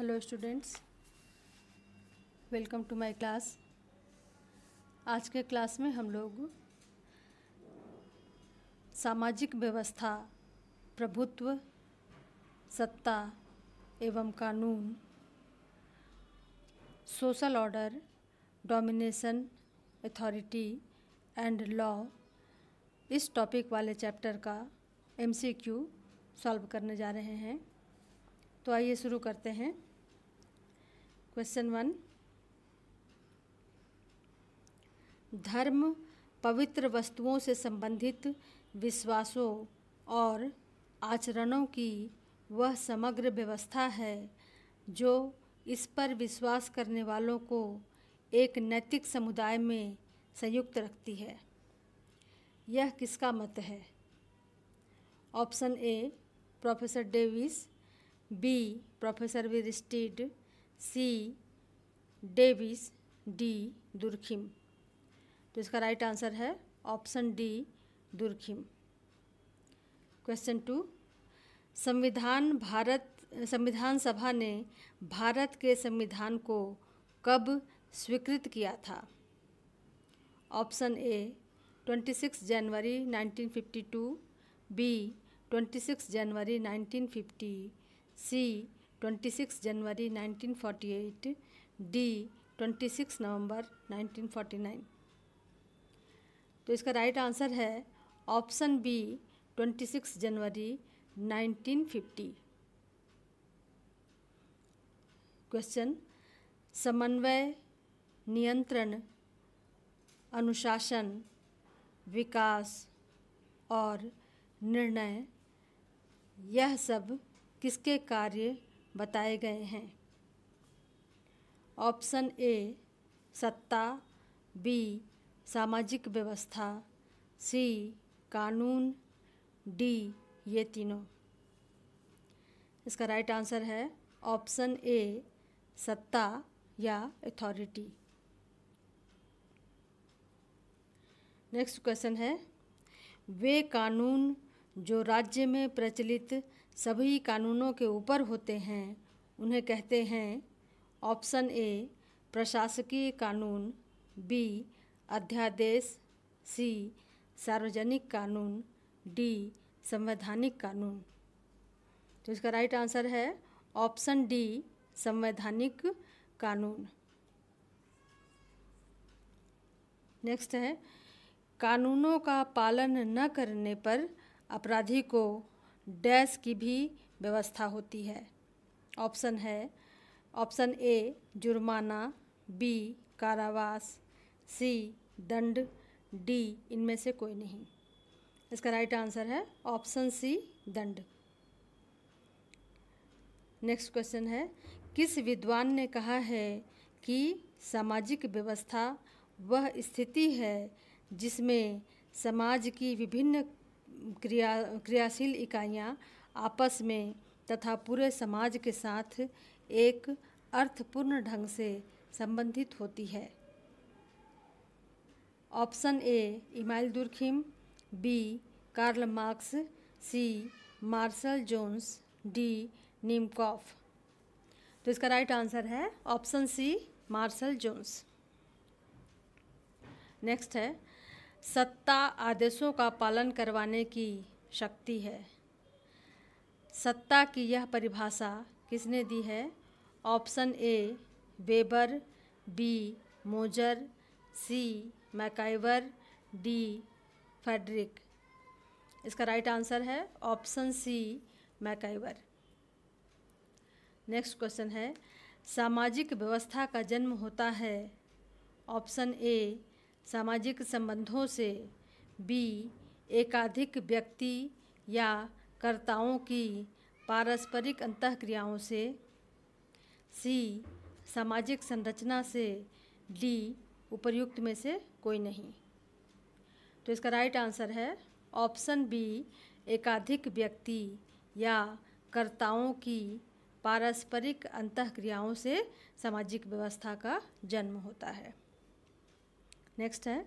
hello students welcome to my class आज के class में हम लोग सामाजिक व्यवस्था प्रभुत्व सत्ता एवं कानून social order domination authority and law इस टॉपिक वाले चैप्टर का एमसीक्यू सॉल्व करने जा रहे हैं तो आइए शुरू करते हैं क्वेश्चन वन धर्म पवित्र वस्तुओं से संबंधित विश्वासों और आचरणों की वह समग्र व्यवस्था है जो इस पर विश्वास करने वालों को एक नैतिक समुदाय में संयुक्त रखती है यह किसका मत है option A professor Davis B professor विरिस्टिड सी डेविस डी दुर्खिम तो इसका राइट आंसर है option D Durkheim question two संविधान भारत संविधान सभा ने भारत के संविधान को कब स्वीकृत किया था ऑप्शन ए 26 जनवरी 1952 बी 26 जनवरी 1950 सी 26 जनवरी 1948 डी 26 नवंबर 1949 तो इसका राइट आंसर है ऑप्शन बी 26 जनवरी 1950 क्वेश्चन समन्वय नियंत्रण अनुशासन विकास और निर्णय यह सब किसके कार्य बताए गए हैं ऑप्शन ए सत्ता बी सामाजिक व्यवस्था सी कानून डी ये तीनों इसका राइट आंसर है ऑप्शन ए सत्ता या अथॉरिटी नेक्स्ट क्वेश्चन है वे कानून जो राज्य में प्रचलित सभी कानूनों के ऊपर होते हैं उन्हें कहते हैं ऑप्शन ए प्रशासकीय कानून बी अध्यादेश सी सार्वजनिक कानून डी संवैधानिक कानून तो इसका राइट आंसर है ऑप्शन डी संवैधानिक कानून नेक्स्ट है कानूनों का पालन न करने पर अपराधी को डैश की भी व्यवस्था होती है ऑप्शन है ऑप्शन ए जुर्माना बी कारावास सी दंड डी इनमें से कोई नहीं इसका राइट आंसर है ऑप्शन सी दंड नेक्स्ट क्वेश्चन है किस विद्वान ने कहा है कि सामाजिक व्यवस्था वह स्थिति है जिसमें समाज की विभिन्न क्रिया क्रियाशील इकाइयाँ आपस में तथा पूरे समाज के साथ एक अर्थपूर्ण ढंग से संबंधित होती है option A Emile Durkheim B Karl Marx C Marshall Jones D Nimkoff तो इसका राइट आंसर है option C Marshall Jones next है सत्ता आदेशों का पालन करवाने की शक्ति है सत्ता की यह परिभाषा किसने दी है ऑप्शन ए Weber B Moser C MacIver D Frederick इसका राइट आंसर है option C MacIver next question है सामाजिक व्यवस्था का जन्म होता है ऑप्शन ए सामाजिक संबंधों से बी एकाधिक व्यक्ति या कर्ताओं की पारस्परिक अंतक्रियाओं से सी सामाजिक संरचना से डी उपर्युक्त में से कोई नहीं तो इसका राइट आंसर है ऑप्शन बी एकाधिक व्यक्ति या कर्ताओं की पारस्परिक अंतक्रियाओं से सामाजिक व्यवस्था का जन्म होता है नेक्स्ट है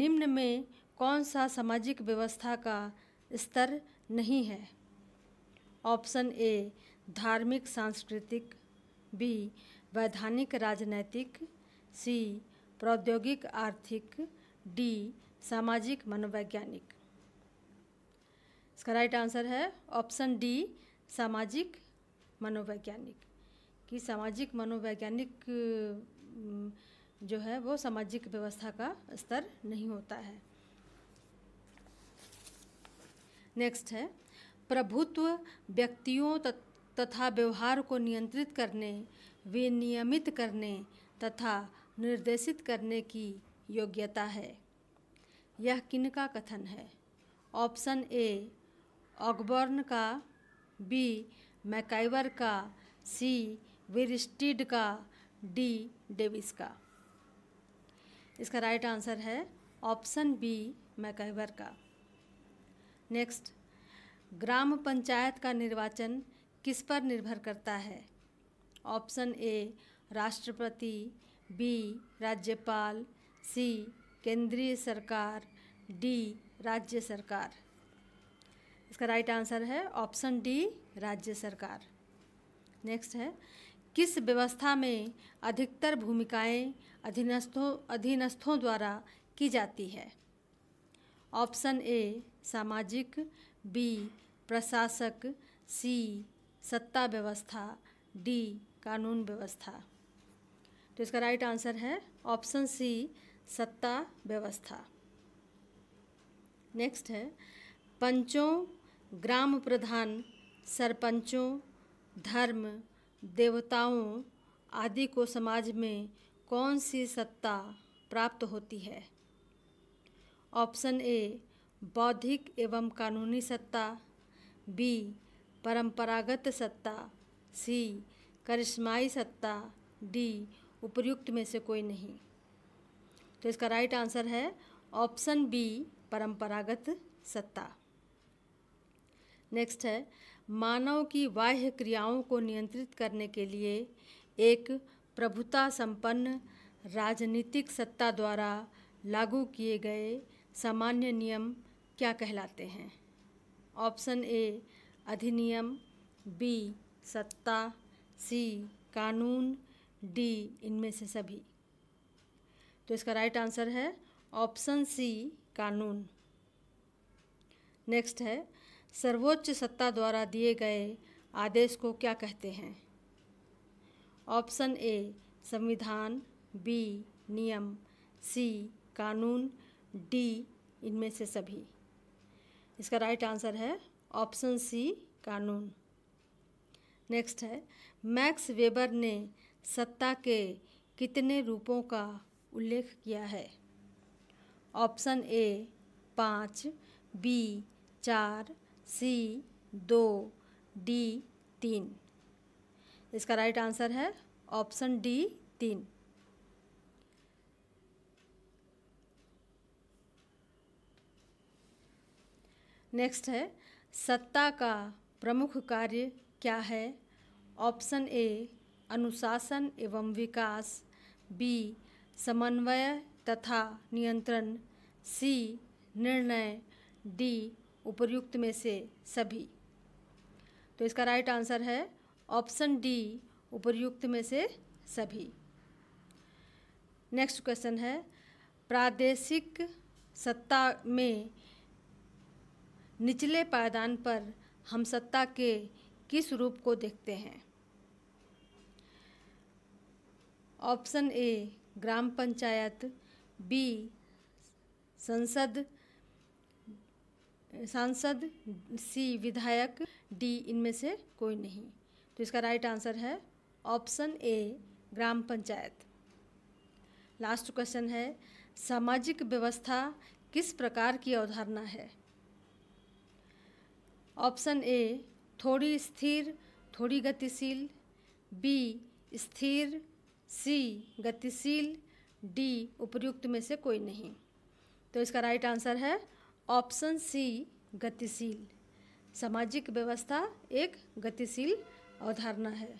निम्न में कौन सा सामाजिक व्यवस्था का स्तर नहीं है ऑप्शन ए धार्मिक सांस्कृतिक बी वैधानिक राजनैतिक सी प्रौद्योगिक आर्थिक डी सामाजिक मनोवैज्ञानिक इसका राइट आंसर है ऑप्शन डी सामाजिक मनोवैज्ञानिक कि सामाजिक मनोवैज्ञानिक जो है वो सामाजिक व्यवस्था का स्तर नहीं होता है नेक्स्ट है प्रभुत्व व्यक्तियों तथा व्यवहार को नियंत्रित करने विनियमित करने तथा निर्देशित करने की योग्यता है यह किनका कथन है ऑप्शन ए ऑकबर्न का बी मैकाइवर का सी विरिस्टिड का डी डेविस का इसका राइट आंसर है ऑप्शन बी मैकहवर का नेक्स्ट ग्राम पंचायत का निर्वाचन किस पर निर्भर करता है ऑप्शन ए राष्ट्रपति बी राज्यपाल सी केंद्रीय सरकार डी राज्य सरकार इसका राइट आंसर है ऑप्शन डी राज्य सरकार नेक्स्ट है किस व्यवस्था में अधिकतर भूमिकाएं अधीनस्थों अधीनस्थों द्वारा की जाती है ऑप्शन ए सामाजिक बी प्रशासक सी सत्ता व्यवस्था डी कानून व्यवस्था तो इसका राइट आंसर है ऑप्शन सी सत्ता व्यवस्था नेक्स्ट है पंचों ग्राम प्रधान सरपंचों धर्म देवताओं आदि को समाज में कौन सी सत्ता प्राप्त होती है ऑप्शन ए बौद्धिक एवं कानूनी सत्ता बी परंपरागत सत्ता सी करिश्माई सत्ता डी उपयुक्त में से कोई नहीं तो इसका राइट आंसर है ऑप्शन बी परंपरागत सत्ता नेक्स्ट है मानव की बाह्य क्रियाओं को नियंत्रित करने के लिए एक प्रभुता संपन्न राजनीतिक सत्ता द्वारा लागू किए गए सामान्य नियम क्या कहलाते हैं ऑप्शन ए अधिनियम बी सत्ता सी कानून डी इनमें से सभी तो इसका राइट आंसर है ऑप्शन सी कानून नेक्स्ट है सर्वोच्च सत्ता द्वारा दिए गए आदेश को क्या कहते हैं ऑप्शन ए संविधान बी नियम सी कानून डी इनमें से सभी इसका राइट आंसर है ऑप्शन सी कानून नेक्स्ट है मैक्स वेबर ने सत्ता के कितने रूपों का उल्लेख किया है ऑप्शन ए पाँच बी चार सी दो डी तीन इसका राइट आंसर है ऑप्शन डी तीन नेक्स्ट है सत्ता का प्रमुख कार्य क्या है ऑप्शन ए अनुशासन एवं विकास बी समन्वय तथा नियंत्रण सी निर्णय डी उपर्युक्त में से सभी तो इसका राइट आंसर है ऑप्शन डी उपर्युक्त में से सभी नेक्स्ट क्वेश्चन है प्रादेशिक सत्ता में निचले पायदान पर हम सत्ता के किस रूप को देखते हैं ऑप्शन ए ग्राम पंचायत बी संसद सांसद सी विधायक डी इनमें से कोई नहीं तो इसका राइट आंसर है ऑप्शन ए ग्राम पंचायत लास्ट क्वेश्चन है सामाजिक व्यवस्था किस प्रकार की अवधारणा है ऑप्शन ए थोड़ी स्थिर थोड़ी गतिशील बी स्थिर सी गतिशील डी उपयुक्त में से कोई नहीं तो इसका राइट आंसर है ऑप्शन सी गतिशील सामाजिक व्यवस्था एक गतिशील अवधारणा है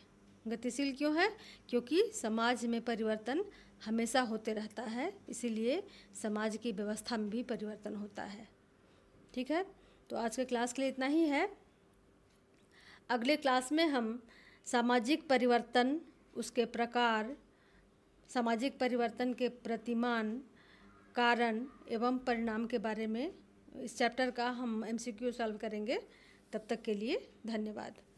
गतिशील क्यों है क्योंकि समाज में परिवर्तन हमेशा होते रहता है इसीलिए समाज की व्यवस्था में भी परिवर्तन होता है ठीक है तो आज के क्लास के लिए इतना ही है अगले क्लास में हम सामाजिक परिवर्तन उसके प्रकार सामाजिक परिवर्तन के प्रतिमान कारण एवं परिणाम के बारे में इस चैप्टर का हम एमसीक्यू सॉल्व करेंगे तब तक के लिए धन्यवाद